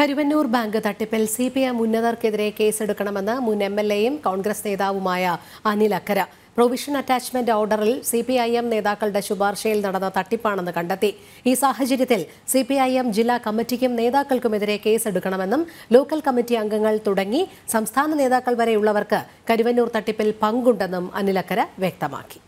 Karuvannur bank തട്ടിപ്പിൽ C P M ഉന്നതർക്കെതിരെ കേസെടുക്കണമെന്ന് മുൻ എം എൽ എയും കോൺഗ്രസ് നേതാവുമായ അനിൽ അക്കര പ്രൊവിഷൻ അറ്റാച്ച്മെന്റ് ഓർഡറിൽ സി പി ഐ എം നേതാക്കളുടെ ശുപാർശയിൽ നടന്ന തട്ടിപ്പാണെന്ന് കണ്ടെത്തി ഈ സാഹചര്യത്തിൽ സി പി ഐ എം ജില്ലാ കമ്മിറ്റിക്കും നേതാക്കൾക്കുമെതിരെ കേസെടുക്കണമെന്നും ലോക്കൽ കമ്മിറ്റി അംഗങ്ങൾ തുടങ്ങി സംസ്ഥാന നേതാക്കൾ വരെയുള്ളവർക്ക് കരുവന്നൂർ തട്ടിപ്പിൽ പങ്കുണ്ടെന്നും അനിലക്കര വ്യക്തമാക്കി